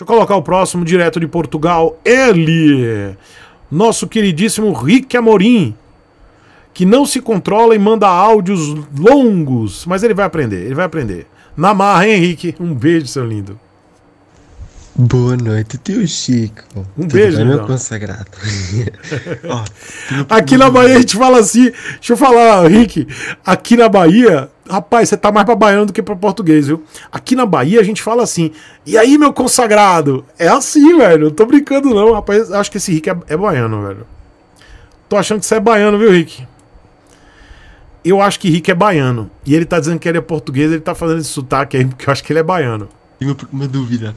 Deixa eu colocar o próximo direto de Portugal. Ele, nosso queridíssimo Rick Amorim, que não se controla e manda áudios longos, mas ele vai aprender, ele vai aprender. Na marra, hein, Henrique? Um beijo, seu lindo. Boa noite, tio Chico. Um Tudo beijo, bem, meu então. consagrado. Ó, aqui na Bahia a gente fala assim. Deixa eu falar, Rick. Aqui na Bahia, rapaz, você tá mais pra baiano do que pra português, viu? Aqui na Bahia a gente fala assim. E aí, meu consagrado? É assim, velho. Não tô brincando, não, rapaz. Acho que esse Rick é, é baiano, velho. Tô achando que você é baiano, viu, Rick? Eu acho que Rick é baiano. E ele tá dizendo que ele é português, ele tá fazendo esse sotaque aí, porque eu acho que ele é baiano. Tenho uma dúvida.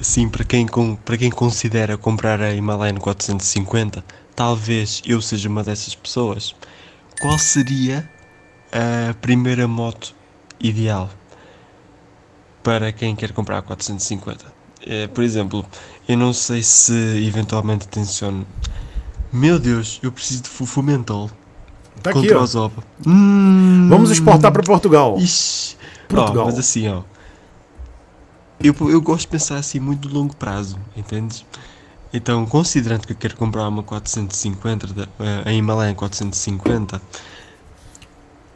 Sim, para quem, para quem considera comprar a Himalayan 450, talvez eu seja uma dessas pessoas. Qual seria a primeira moto ideal para quem quer comprar a 450? É, por exemplo, eu não sei se eventualmente tenciono. Meu Deus, eu preciso de Fufu Mental. Tá contra aqui, ó. Hum, Vamos exportar hum. para Portugal. Ixi. Portugal. Oh, mas assim, ó. Oh, eu, eu gosto de pensar assim muito de longo prazo, entende? Então, considerando que eu quero comprar uma 450, eh, a Himalayan 450,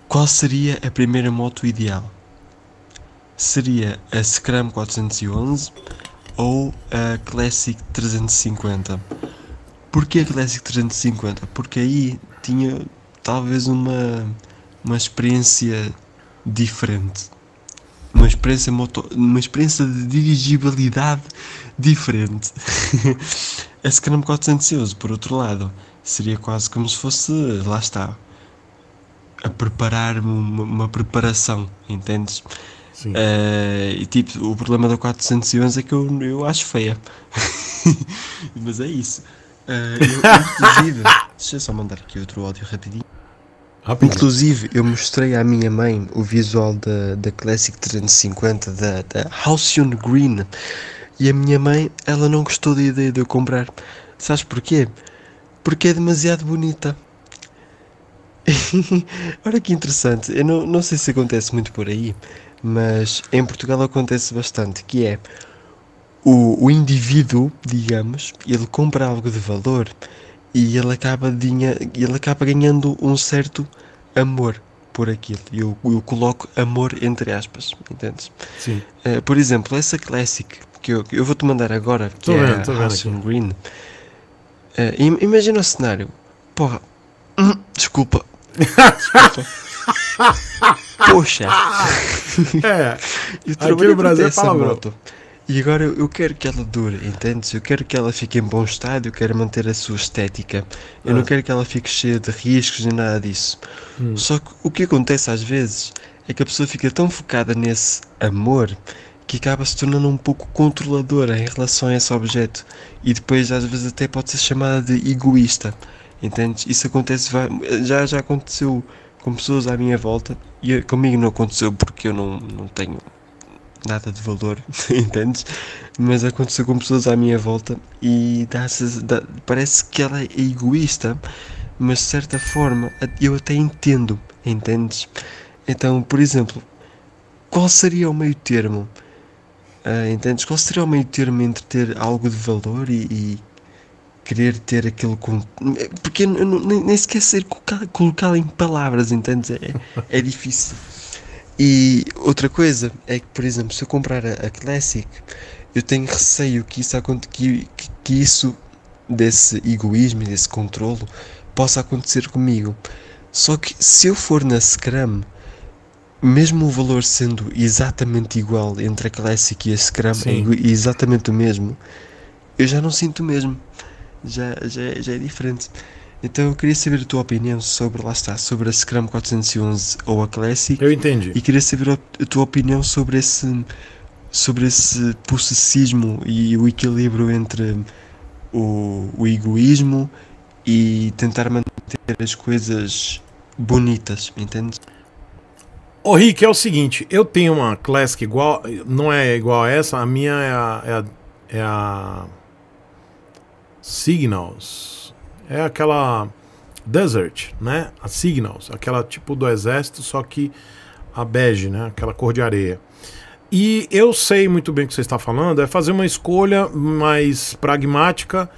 qual seria a primeira moto ideal? Seria a Scram 411 ou a Classic 350? Porquê a Classic 350? Porque aí tinha talvez uma, uma experiência diferente uma experiência, motor, uma experiência de dirigibilidade diferente. a Scrum 400 por outro lado, seria quase como se fosse, lá está, a preparar-me uma, uma, preparação, entendes? Sim. Uh, e tipo, o problema da 411 é que eu, eu acho feia. Mas é isso. Uh, eu, inclusive, deixa eu só mandar aqui outro áudio rapidinho. Rápido. Inclusive, eu mostrei à minha mãe o visual da, da Classic 350 da, da Halcyon Green e a minha mãe, ela não gostou da ideia de eu comprar. Sabes porquê? Porque é demasiado bonita. Olha que interessante, eu não, não sei se acontece muito por aí, mas em Portugal acontece bastante, que é o, o indivíduo, digamos, ele compra algo de valor e ele acaba, dinha, ele acaba ganhando um certo amor por aquilo. Eu, eu coloco amor entre aspas, entende? Sim. Uh, por exemplo, essa Classic que eu, eu vou-te mandar agora, que tô é bem, a Alison Green. Uh, imagina o cenário. Porra. Hum, desculpa. Desculpa. Poxa. É. eu aqui no Brasil é palavrão. Moto. E agora eu quero que ela dure, entendes? Eu quero que ela fique em bom estado, eu quero manter a sua estética. Eu ah. não quero que ela fique cheia de riscos nem nada disso. Hum. Só que o que acontece às vezes é que a pessoa fica tão focada nesse amor que acaba se tornando um pouco controladora em relação a esse objeto e depois às vezes até pode ser chamada de egoísta, entendes? Isso acontece, já, já aconteceu com pessoas à minha volta e eh, comigo não aconteceu porque eu não, não tenho nada de valor, entendes? Mas aconteceu com pessoas à minha volta e dá dá, parece que ela é egoísta, mas de certa forma eu até entendo, entendes? Então, por exemplo, qual seria o meio termo? Uh, entendes? Qual seria o meio termo entre ter algo de valor e, e querer ter aquilo com. Porque eu não, nem, nem sequer sei colocá-lo em palavras, entendes? É, é difícil. E outra coisa é que, por exemplo, se eu comprar a, a Classic, eu tenho receio que isso, que, que isso desse egoísmo, desse controlo, possa acontecer comigo. Só que se eu for na Scrum, mesmo o valor sendo exatamente igual entre a Classic e a Scrum, é exatamente o mesmo, eu já não sinto o mesmo. Já, já, é, já é diferente. Então eu queria saber a tua opinião sobre, lá está, sobre a Scrum 411 ou a Classic. Eu entendi. E queria saber a tua opinião sobre esse, sobre esse possessismo e o equilíbrio entre o, o egoísmo e tentar manter as coisas bonitas, entende? Ô Rick, é o seguinte, eu tenho uma Classic igual, não é igual a essa, a minha é a, é a, é a Signals é aquela Desert, né? A Signals, aquela tipo do exército, só que a bege, né? Aquela cor de areia. E eu sei muito bem o que você está falando, é fazer uma escolha mais pragmática,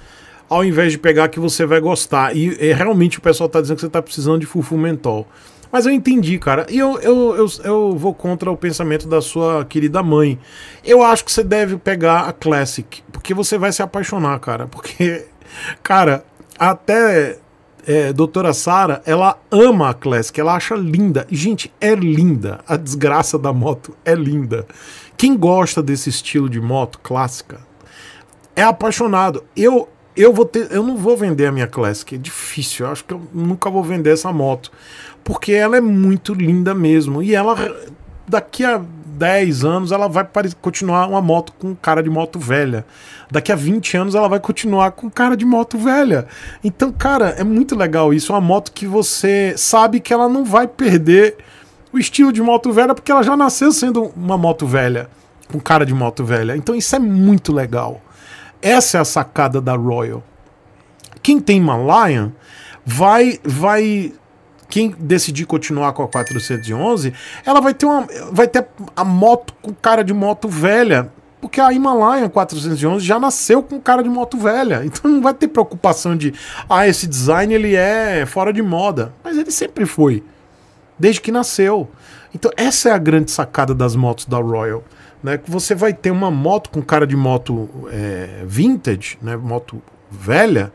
ao invés de pegar que você vai gostar. E, e realmente o pessoal está dizendo que você está precisando de fufu mentol. Mas eu entendi, cara. E eu, eu, eu, eu, vou contra o pensamento da sua querida mãe. Eu acho que você deve pegar a Classic, porque você vai se apaixonar, cara. Porque, cara, até é, doutora Sara, ela ama a Classic, ela acha linda. gente, é linda. A desgraça da moto é linda. Quem gosta desse estilo de moto clássica é apaixonado. Eu eu vou ter, eu não vou vender a minha Classic, é difícil. Eu acho que eu nunca vou vender essa moto, porque ela é muito linda mesmo e ela daqui a 10 anos ela vai continuar uma moto com cara de moto velha. Daqui a 20 anos ela vai continuar com cara de moto velha. Então, cara, é muito legal isso. É uma moto que você sabe que ela não vai perder o estilo de moto velha, porque ela já nasceu sendo uma moto velha, com cara de moto velha. Então isso é muito legal. Essa é a sacada da Royal. Quem tem uma Lion vai vai quem decidir continuar com a 411, ela vai ter uma vai ter a moto com cara de moto velha, porque a Himalayan 411 já nasceu com cara de moto velha. Então não vai ter preocupação de ah, esse design ele é fora de moda, mas ele sempre foi desde que nasceu. Então essa é a grande sacada das motos da Royal, né? Que você vai ter uma moto com cara de moto é, vintage, né? Moto velha,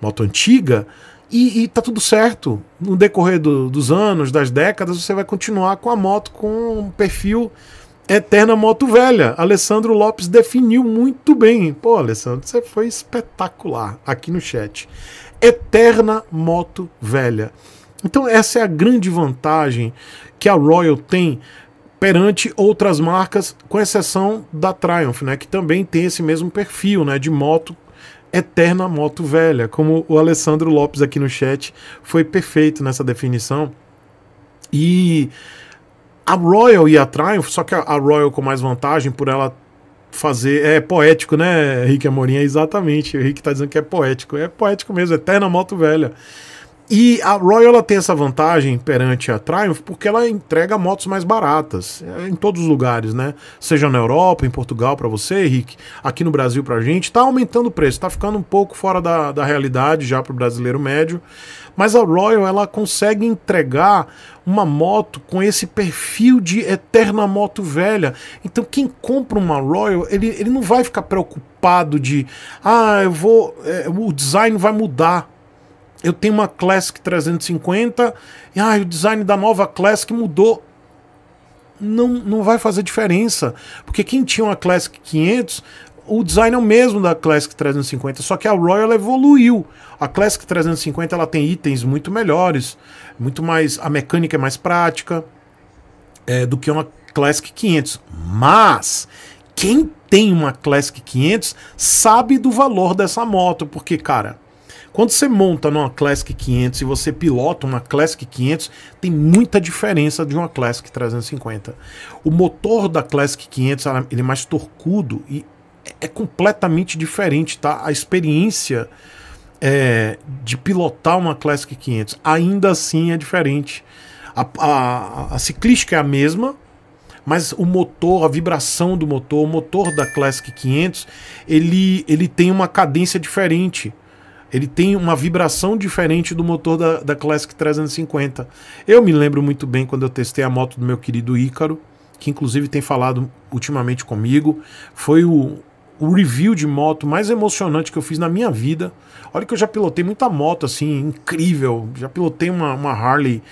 moto antiga, e, e tá tudo certo. No decorrer do, dos anos, das décadas, você vai continuar com a moto com um perfil eterna moto velha. Alessandro Lopes definiu muito bem. Pô, Alessandro, você foi espetacular aqui no chat. Eterna moto velha. Então, essa é a grande vantagem que a Royal tem perante outras marcas, com exceção da Triumph, né, que também tem esse mesmo perfil, né, de moto eterna moto velha, como o Alessandro Lopes aqui no chat foi perfeito nessa definição. E a Royal e a Triumph, só que a Royal com mais vantagem por ela fazer. É poético, né, Henrique Amorim? É exatamente. O Henrique tá dizendo que é poético. É poético mesmo, eterna moto velha. E a Royal tem essa vantagem perante a Triumph porque ela entrega motos mais baratas eh, em todos os lugares, né? Seja na Europa, em Portugal para você, Henrique, aqui no Brasil para a gente, está aumentando o preço, está ficando um pouco fora da, da realidade já para o brasileiro médio. Mas a Royal ela consegue entregar uma moto com esse perfil de eterna moto velha. Então quem compra uma Royal ele, ele não vai ficar preocupado de ah eu vou é, o design vai mudar eu tenho uma Classic 350 e ah, o design da nova Classic mudou. Não, não vai fazer diferença, porque quem tinha uma Classic 500, o design é o mesmo da Classic 350, só que a Royal evoluiu. A Classic 350 ela tem itens muito melhores, muito mais a mecânica é mais prática é, do que uma Classic 500. Mas quem tem uma Classic 500 sabe do valor dessa moto, porque cara, quando você monta numa Classic 500 e você pilota uma Classic 500, tem muita diferença de uma Classic 350. O motor da Classic 500 ele é mais torcudo e é completamente diferente, tá? A experiência é, de pilotar uma Classic 500 ainda assim é diferente. A, a, a, ciclística é a mesma, mas o motor, a vibração do motor, o motor da Classic 500, ele, ele tem uma cadência diferente. Ele tem uma vibração diferente do motor da, da Classic 350. Eu me lembro muito bem quando eu testei a moto do meu querido Ícaro, que inclusive tem falado ultimamente comigo. Foi o, o review de moto mais emocionante que eu fiz na minha vida. Olha que eu já pilotei muita moto assim, incrível. Já pilotei uma, uma Harley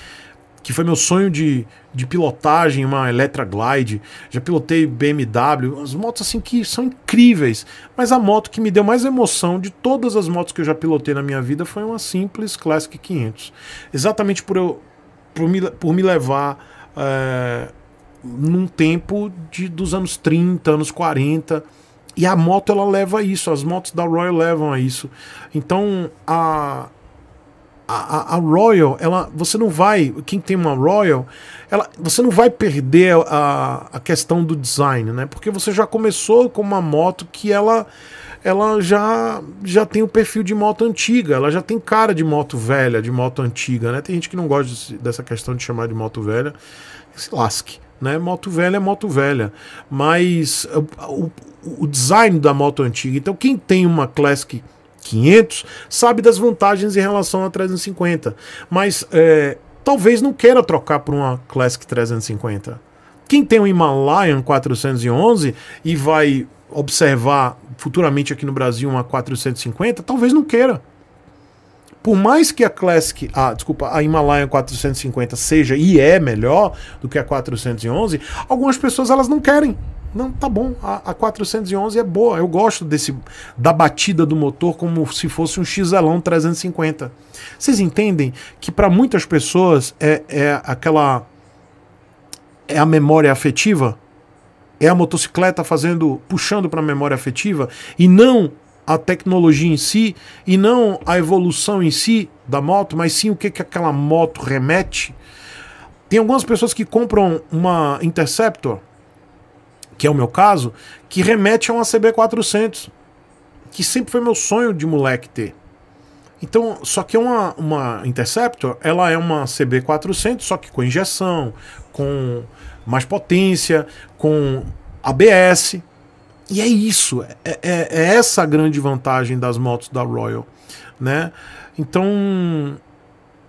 que foi meu sonho de, de pilotagem, uma Electra Glide. Já pilotei BMW, umas motos assim que são incríveis. Mas a moto que me deu mais emoção de todas as motos que eu já pilotei na minha vida foi uma simples Classic 500. Exatamente por eu por me, por me levar é, num tempo de, dos anos 30, anos 40. E a moto ela leva a isso, as motos da Royal levam a isso. Então a a, a, Royal, ela, você não vai, quem tem uma Royal, ela, você não vai perder a, a questão do design, né? Porque você já começou com uma moto que ela, ela já, já tem o perfil de moto antiga, ela já tem cara de moto velha, de moto antiga, né? Tem gente que não gosta desse, dessa questão de chamar de moto velha, se lasque. Né? Moto velha é moto velha, mas o, o, o design da moto antiga. Então, quem tem uma Classic 500 sabe das vantagens em relação à 350, mas é, talvez não queira trocar por uma Classic 350. Quem tem um Himalayan 411 e vai observar futuramente aqui no Brasil uma 450, talvez não queira. Por mais que a Classic, ah, desculpa, a Himalayan 450 seja e é melhor do que a 411, algumas pessoas elas não querem. Não, tá bom, a, a 411 é boa, eu gosto desse da batida do motor como se fosse um Xelão 350. Vocês entendem que para muitas pessoas é, é aquela é a memória afetiva? É a motocicleta fazendo, puxando para a memória afetiva e não a tecnologia em si e não a evolução em si da moto, mas sim o que, que aquela moto remete. Tem algumas pessoas que compram uma Interceptor que é o meu caso, que remete a uma CB400, que sempre foi meu sonho de moleque ter. Então, só que é uma, uma Interceptor, ela é uma CB400, só que com injeção, com mais potência, com ABS. E é isso, é, é, é essa a grande vantagem das motos da Royal, né? Então,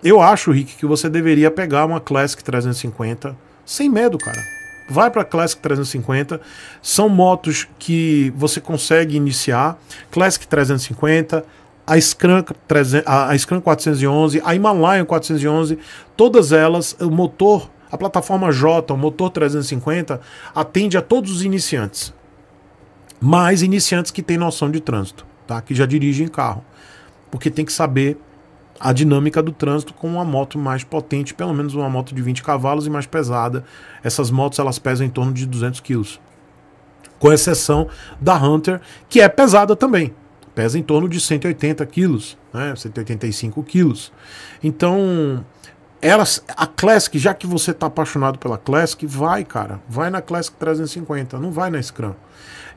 eu acho, Rick, que você deveria pegar uma Classic 350 sem medo, cara vai para Classic 350. São motos que você consegue iniciar. Classic 350, a Scram, 300, a Scram 411, a Himalayan 411, todas elas, o motor, a plataforma J, o motor 350, atende a todos os iniciantes. Mas iniciantes que têm noção de trânsito, tá? que já dirigem carro. Porque tem que saber a dinâmica do trânsito com uma moto mais potente, pelo menos uma moto de 20 cavalos e mais pesada. Essas motos elas pesam em torno de 200 quilos, com exceção da Hunter, que é pesada também, pesa em torno de 180 quilos, né? 185 quilos. Então, elas, a Classic, já que você está apaixonado pela Classic, vai, cara, vai na Classic 350, não vai na Scram.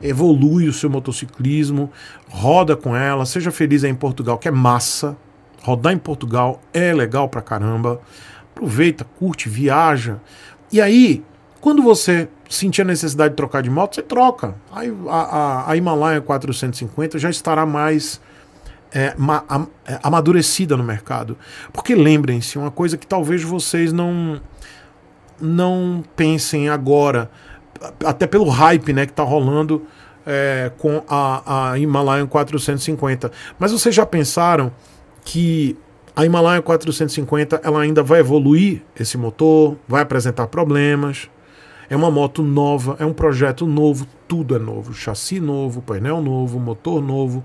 Evolui o seu motociclismo, roda com ela, seja feliz aí em Portugal, que é massa, Rodar em Portugal é legal pra caramba. Aproveita, curte, viaja. E aí, quando você sentir a necessidade de trocar de moto, você troca. Aí a, a, a Himalaia 450 já estará mais é, ma, é, amadurecida no mercado. Porque lembrem-se, uma coisa que talvez vocês não, não pensem agora, até pelo hype né, que está rolando é, com a, a Himalaia 450. Mas vocês já pensaram que a Himalaya 450 ela ainda vai evoluir esse motor, vai apresentar problemas. É uma moto nova, é um projeto novo, tudo é novo, chassi novo, painel novo, motor novo,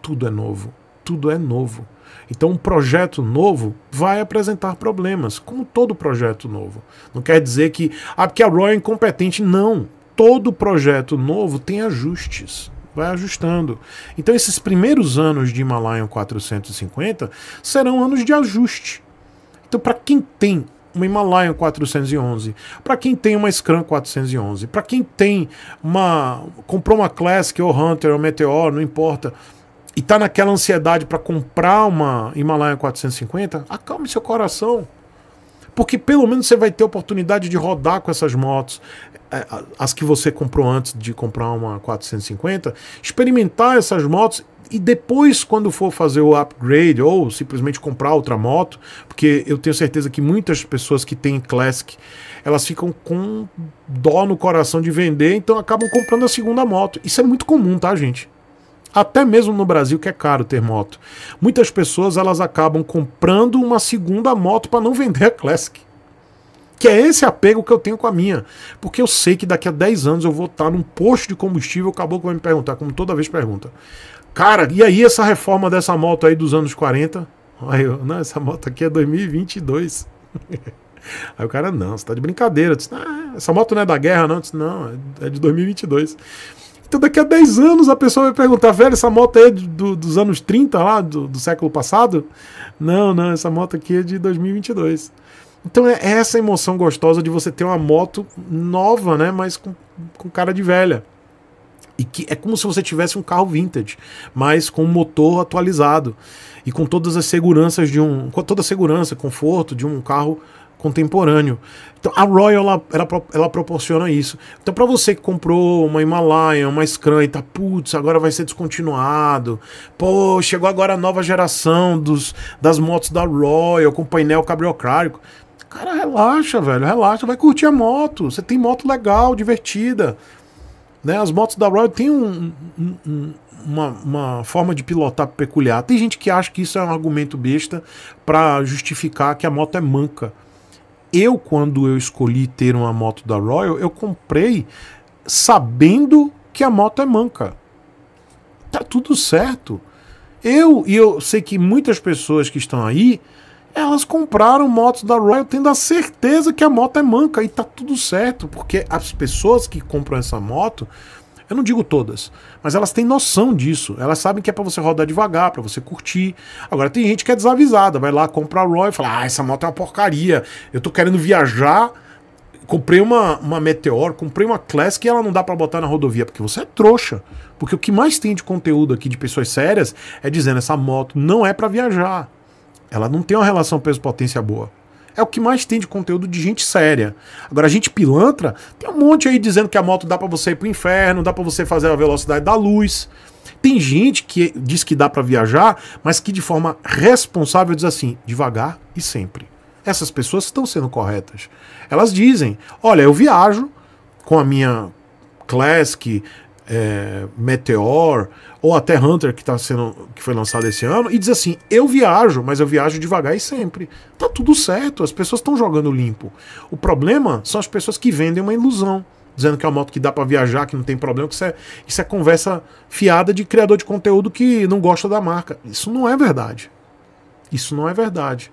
tudo é novo, tudo é novo. Então, um projeto novo vai apresentar problemas, como todo projeto novo. Não quer dizer que ah, que a Roy é incompetente, não. Todo projeto novo tem ajustes vai ajustando. Então, esses primeiros anos de Himalayan 450 serão anos de ajuste. Então, para quem tem uma Himalayan 411, para quem tem uma Scrum 411, para quem tem uma comprou uma Classic ou Hunter ou Meteor, não importa, e tá naquela ansiedade para comprar uma Himalayan 450, acalme seu coração. Porque pelo menos você vai ter oportunidade de rodar com essas motos, é, as que você comprou antes de comprar uma 450, experimentar essas motos e depois, quando for fazer o upgrade ou simplesmente comprar outra moto, porque eu tenho certeza que muitas pessoas que têm Classic elas ficam com dó no coração de vender, então acabam comprando a segunda moto. Isso é muito comum, tá, gente? Até mesmo no Brasil que é caro ter moto. Muitas pessoas elas acabam comprando uma segunda moto para não vender a Classic. Que é esse apego que eu tenho com a minha. Porque eu sei que daqui a 10 anos eu vou estar num posto de combustível, acabou que vai me perguntar, como toda vez pergunta. Cara, e aí essa reforma dessa moto aí dos anos 40? Aí eu, não, essa moto aqui é 2022. Aí o cara, não, você tá de brincadeira. disse, ah, essa moto não é da guerra, não. disse, não, é, é de 2022. Então daqui a 10 anos a pessoa vai perguntar, velho, essa moto é do, dos anos 30 lá, do, do século passado? Não, não, essa moto aqui é de 2022. Então é, é essa emoção gostosa de você ter uma moto nova, né? Mas com, com cara de velha. E que é como se você tivesse um carro vintage, mas com um motor atualizado e com todas as seguranças de um, com toda a segurança, conforto de um carro contemporâneo. Então a Royal ela, ela, ela proporciona isso. Então para você que comprou uma Himalaia, uma Scram e tá putz, agora vai ser descontinuado. Pô, chegou agora a nova geração dos das motos da Royal com painel cabriocrático. Cara, relaxa, velho, relaxa, vai curtir a moto. Você tem moto legal, divertida. Né? As motos da Royal têm um, um, uma, uma, forma de pilotar peculiar. Tem gente que acha que isso é um argumento besta para justificar que a moto é manca. Eu, quando eu escolhi ter uma moto da Royal, eu comprei sabendo que a moto é manca. Tá tudo certo. Eu, e eu sei que muitas pessoas que estão aí elas compraram motos da Royal tendo a certeza que a moto é manca e tá tudo certo, porque as pessoas que compram essa moto, eu não digo todas, mas elas têm noção disso. Elas sabem que é para você rodar devagar, para você curtir. Agora tem gente que é desavisada, vai lá compra a Royal e fala: "Ah, essa moto é uma porcaria. Eu tô querendo viajar, comprei uma, uma Meteor, comprei uma Classic e ela não dá para botar na rodovia, porque você é trouxa. Porque o que mais tem de conteúdo aqui de pessoas sérias é dizendo essa moto não é para viajar. Ela não tem uma relação peso-potência boa. É o que mais tem de conteúdo de gente séria. Agora, a gente pilantra, tem um monte aí dizendo que a moto dá para você ir pro inferno, dá para você fazer a velocidade da luz. Tem gente que diz que dá para viajar, mas que de forma responsável diz assim, devagar e sempre. Essas pessoas estão sendo corretas. Elas dizem: "Olha, eu viajo com a minha Classic, é, Meteor ou até Hunter que tá sendo que foi lançado esse ano e diz assim eu viajo mas eu viajo devagar e sempre tá tudo certo as pessoas estão jogando limpo o problema são as pessoas que vendem uma ilusão dizendo que é uma moto que dá para viajar que não tem problema que isso é, isso é conversa fiada de criador de conteúdo que não gosta da marca isso não é verdade isso não é verdade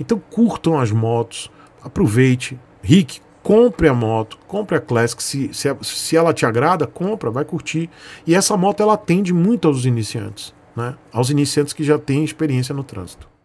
então curtam as motos aproveite Rick compre a moto, compre a Classic, se, se, é, se ela te agrada, compra, vai curtir. E essa moto ela atende muito aos iniciantes, né? aos iniciantes que já têm experiência no trânsito.